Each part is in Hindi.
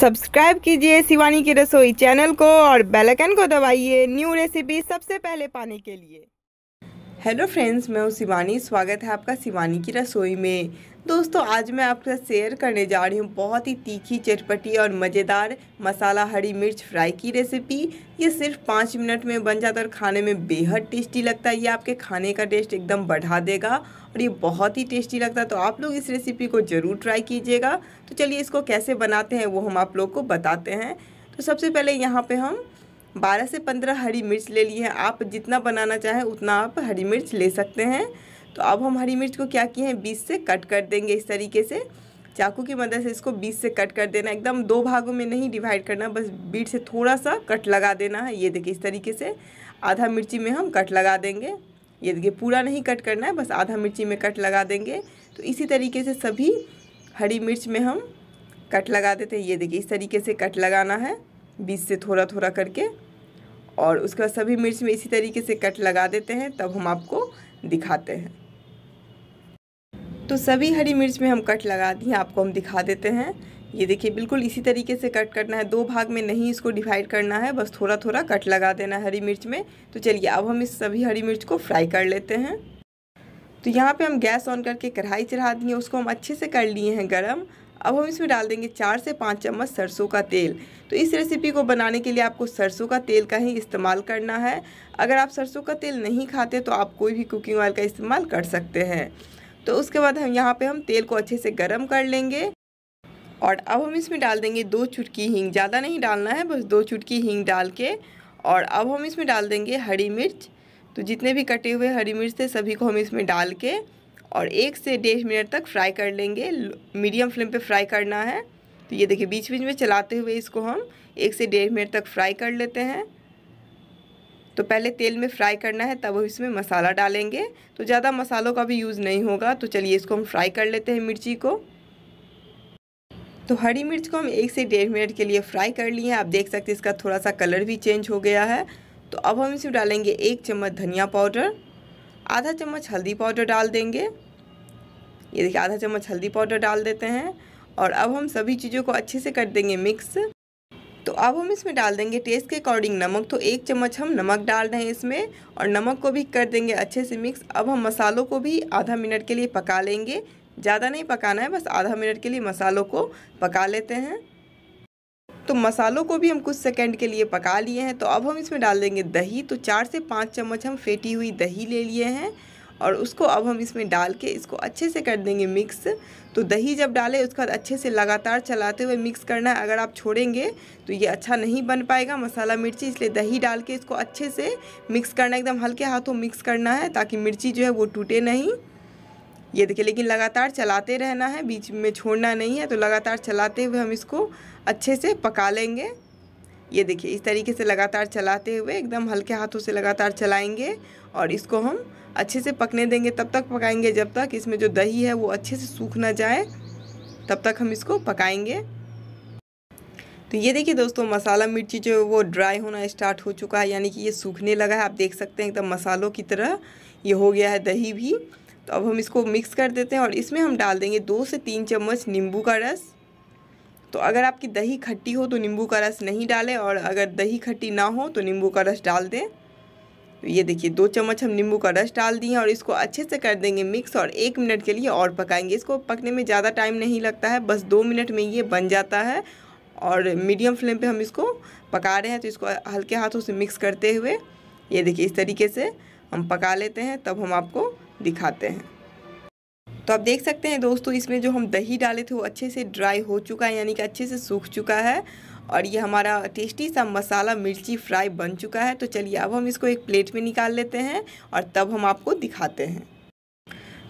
सब्सक्राइब कीजिए शिवानी की रसोई चैनल को और बेल आइकन को दबाइए न्यू रेसिपी सबसे पहले पाने के लिए हेलो फ्रेंड्स मैं हूँ शिवानी स्वागत है आपका शिवानी की रसोई में दोस्तों आज मैं आपके साथ शेयर करने जा रही हूँ बहुत ही तीखी चटपटी और मज़ेदार मसाला हरी मिर्च फ्राई की रेसिपी ये सिर्फ पाँच मिनट में बन जाता है और खाने में बेहद टेस्टी लगता है ये आपके खाने का टेस्ट एकदम बढ़ा देगा और ये बहुत ही टेस्टी लगता है तो आप लोग इस रेसिपी को ज़रूर ट्राई कीजिएगा तो चलिए इसको कैसे बनाते हैं वो हम आप लोग को बताते हैं तो सबसे पहले यहाँ पर हम बारह से पंद्रह हरी मिर्च ले ली है आप जितना बनाना चाहें उतना आप हरी मिर्च ले सकते हैं तो अब हम हरी मिर्च को क्या किए हैं बीस से कट कर देंगे इस तरीके से चाकू की मदद से इसको बीस से कट कर देना एकदम दो भागों में नहीं डिवाइड करना बस बीट से थोड़ा सा कट लगा देना है ये देखिए इस तरीके से आधा मिर्ची में हम कट लगा देंगे ये देखिए पूरा नहीं कट करना है बस आधा मिर्ची में कट लगा देंगे तो इसी तरीके से सभी हरी मिर्च में हम कट लगा देते हैं ये देखिए इस तरीके से कट लगाना है बीच से थोड़ा थोड़ा करके और उसके बाद सभी मिर्च में इसी तरीके से कट लगा देते हैं तब हम आपको दिखाते हैं तो सभी हरी मिर्च में हम कट लगा दिए आपको हम दिखा देते हैं ये देखिए बिल्कुल इसी तरीके से कट करना है दो भाग में नहीं इसको डिवाइड करना है बस थोड़ा थोड़ा कट लगा देना है हरी मिर्च में तो चलिए अब हम इस सभी हरी मिर्च को फ्राई कर लेते हैं तो यहाँ पे हम गैस ऑन करके कढ़ाई चढ़ा दिए उसको हम अच्छे से कर लिए हैं गरम अब हम इसमें डाल देंगे चार से पाँच चम्मच सरसों का तेल तो इस रेसिपी को बनाने के लिए आपको सरसों का तेल का ही इस्तेमाल करना है अगर आप सरसों का तेल नहीं खाते तो आप कोई भी कुकिंग ऑयल का इस्तेमाल कर सकते हैं तो उसके बाद हम यहाँ पे हम तेल को अच्छे से गर्म कर लेंगे और अब हम इसमें डाल देंगे दो चुटकी हींग ज़्यादा नहीं डालना है बस दो चुटकी हींग डाल के और अब हम इसमें डाल देंगे हरी मिर्च तो जितने भी कटे हुए हरी मिर्च थे सभी को हम इसमें डाल के और एक से डेढ़ मिनट तक फ्राई कर लेंगे मीडियम फ्लेम पे फ्राई करना है तो ये देखिए बीच बीच में चलाते हुए इसको हम एक से डेढ़ मिनट तक फ्राई कर लेते हैं तो पहले तेल में फ्राई करना है तब इसमें मसाला डालेंगे तो ज़्यादा मसालों का भी यूज़ नहीं होगा तो चलिए इसको हम फ्राई कर लेते हैं मिर्ची को तो हरी मिर्च को हम एक से डेढ़ मिनट के लिए फ्राई कर लिए हैं आप देख सकते हैं इसका थोड़ा सा कलर भी चेंज हो गया है तो अब हम इसमें डालेंगे एक चम्मच धनिया पाउडर आधा चम्मच हल्दी पाउडर डाल देंगे ये देखिए आधा चम्मच हल्दी पाउडर डाल देते हैं और अब हम सभी चीज़ों को अच्छे से कर देंगे मिक्स तो अब हम इसमें डाल देंगे टेस्ट के अकॉर्डिंग नमक तो एक चम्मच हम नमक डाल रहे हैं इसमें और नमक को भी कर देंगे अच्छे से मिक्स अब हम मसालों को भी आधा मिनट के लिए पका लेंगे ज़्यादा नहीं पकाना है बस आधा मिनट के लिए मसालों को पका लेते हैं तो मसालों को भी हम कुछ सेकंड के लिए पका लिए हैं तो अब हम इसमें डाल देंगे दही तो चार से पाँच चम्मच हम फेटी हुई दही ले लिए हैं और उसको अब हम इसमें डाल के इसको अच्छे से कर देंगे मिक्स तो दही जब डालें उसके बाद अच्छे से लगातार चलाते हुए मिक्स करना है अगर आप छोड़ेंगे तो ये अच्छा नहीं बन पाएगा मसाला मिर्ची इसलिए दही डाल के इसको अच्छे से मिक्स करना एकदम हल्के हाथों मिक्स करना है ताकि मिर्ची जो है वो टूटे नहीं ये देखिए लेकिन लगातार चलाते रहना है बीच में छोड़ना नहीं है तो लगातार चलाते हुए हम इसको अच्छे से पका लेंगे ये देखिए इस तरीके से लगातार चलाते हुए एकदम हल्के हाथों से लगातार चलाएंगे और इसको हम अच्छे से पकने देंगे तब तक पकाएंगे जब तक इसमें जो दही है वो अच्छे से सूख ना जाए तब तक हम इसको पकाएंगे तो ये देखिए दोस्तों मसाला मिर्ची जो वो ड्राई होना स्टार्ट हो चुका है यानी कि ये सूखने लगा है आप देख सकते हैं एकदम मसालों की तरह ये हो गया है दही भी तो अब हम इसको मिक्स कर देते हैं और इसमें हम डाल देंगे दो से तीन चम्मच नींबू का रस तो अगर आपकी दही खट्टी हो तो नींबू का रस नहीं डालें और अगर दही खट्टी ना हो तो नींबू का रस डाल दें तो ये देखिए दो चम्मच हम नींबू का रस डाल दिए और इसको अच्छे से कर देंगे मिक्स और एक मिनट के लिए और पकाएंगे इसको पकने में ज़्यादा टाइम नहीं लगता है बस दो मिनट में ये बन जाता है और मीडियम फ्लेम पे हम इसको पका रहे हैं तो इसको हल्के हाथों से मिक्स करते हुए ये देखिए इस तरीके से हम पका लेते हैं तब हम आपको दिखाते हैं तो आप देख सकते हैं दोस्तों इसमें जो हम दही डाले थे वो अच्छे से ड्राई हो चुका है यानी कि अच्छे से सूख चुका है और ये हमारा टेस्टी सा मसाला मिर्ची फ्राई बन चुका है तो चलिए अब हम इसको एक प्लेट में निकाल लेते हैं और तब हम आपको दिखाते हैं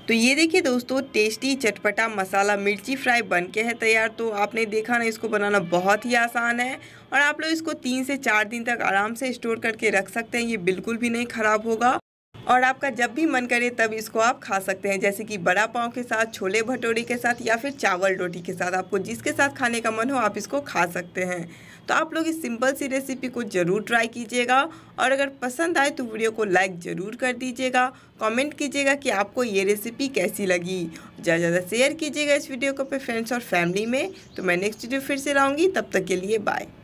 तो ये देखिए दोस्तों टेस्टी चटपटा मसाला मिर्ची फ्राई बन के है तैयार तो आपने देखा ना इसको बनाना बहुत ही आसान है और आप लोग इसको तीन से चार दिन तक आराम से स्टोर करके रख सकते हैं ये बिल्कुल भी नहीं ख़राब होगा और आपका जब भी मन करे तब इसको आप खा सकते हैं जैसे कि बड़ा पाव के साथ छोले भटोरे के साथ या फिर चावल रोटी के साथ आपको जिसके साथ खाने का मन हो आप इसको खा सकते हैं तो आप लोग इस सिंपल सी रेसिपी को ज़रूर ट्राई कीजिएगा और अगर पसंद आए तो वीडियो को लाइक ज़रूर कर दीजिएगा कमेंट कीजिएगा कि आपको ये रेसिपी कैसी लगी ज़्यादा ज़्यादा शेयर कीजिएगा इस वीडियो को अपने फ्रेंड्स और फैमिली में तो मैं नेक्स्ट वीडियो फिर से लाऊंगी तब तक के लिए बाय